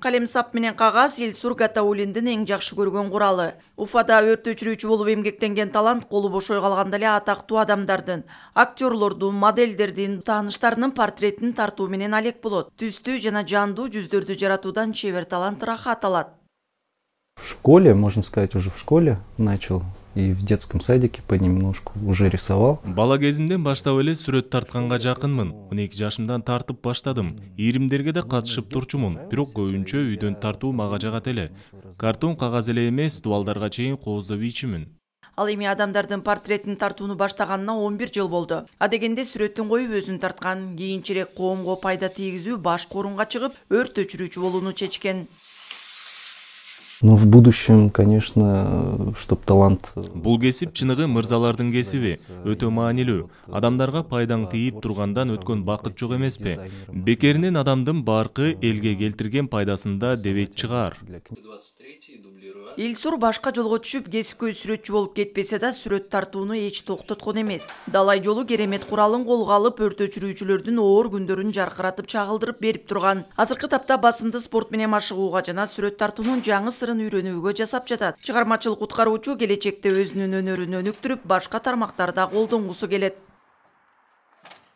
калем сап менен кагаз элсур гатауллиндин эң жакшы көргөн куралы уфада өрт өчүрүүчү болуп эмгектенген талант колу бошой калганда эле атактуу адамдардын актерлордун моделдердин тааныштарынын портретин тартуу менен алек болот түстүү жана жандуу жүздөрдү жаратуудан чебер талант рахат алат в школе можно сказать уже в школе начал и в детском садике понемножку уже рисовал бала кезимден баштап эле сүрөт тартканга жакынмын он эки жашымдан тартып баштадым ийримдерге да катышып турчумун бирок көбүнчө үйдөн тартуу мага жагат эле картон кагаз эле эмес дубалдарга чейин кооздоп ийчүмүн ал эми адамдардын портретин тартууну баштаганына он бир жыл болду адегенде сүрөттүн коюп өзүн тарткан кийинчерээк коомго пайда тийгизүү башкы орунга чыгып өрт өчүрүүчү болууну чечкен но в будущем конечно чтоб талант э, бул кесип чыныгы мырзалардын кесиби өтө маанилүү адамдарга пайдаң тийип тургандан өткөн бакыт жок эмеспи бекеринен адамдын баркы элге келтирген пайдасында дебейт чыгаар эльсур башка жолго түшүп кесипкөй сүрөтчү болуп кетпесе да сүрөт тартууну эч токтоткон эмес далай жолу керемет куралын колго алып өрт өчүрүүчүлөрдүн оор күндөрүн жаркыратып чагылдырып берип турган азыркы тапта басымды спорт менен машыгууга жана сүрөт тартуунун жаңы жаңыыр сырын үйрөнүүгө жасап жатат чыгармачылык куткаруучу келечекте өзүнүн өнөрүн өнүктүрүп башка тармактарда колдонгусу келет